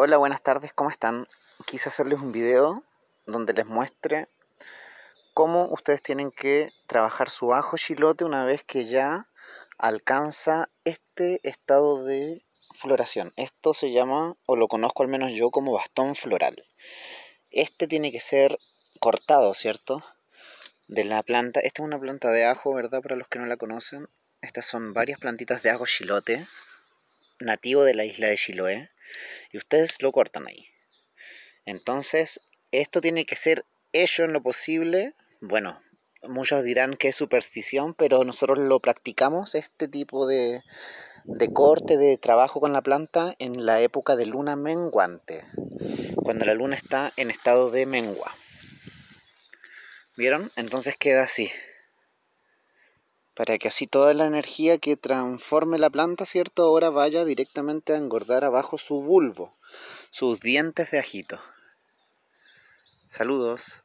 Hola, buenas tardes, ¿cómo están? Quise hacerles un video donde les muestre cómo ustedes tienen que trabajar su ajo chilote una vez que ya alcanza este estado de floración. Esto se llama, o lo conozco al menos yo, como bastón floral. Este tiene que ser cortado, ¿cierto? De la planta. Esta es una planta de ajo, ¿verdad? Para los que no la conocen. Estas son varias plantitas de ajo chilote, nativo de la isla de Chiloé y ustedes lo cortan ahí. Entonces, esto tiene que ser hecho en lo posible. Bueno, muchos dirán que es superstición, pero nosotros lo practicamos, este tipo de, de corte, de trabajo con la planta, en la época de luna menguante, cuando la luna está en estado de mengua. ¿Vieron? Entonces queda así para que así toda la energía que transforme la planta, ¿cierto? Ahora vaya directamente a engordar abajo su bulbo, sus dientes de ajito. Saludos.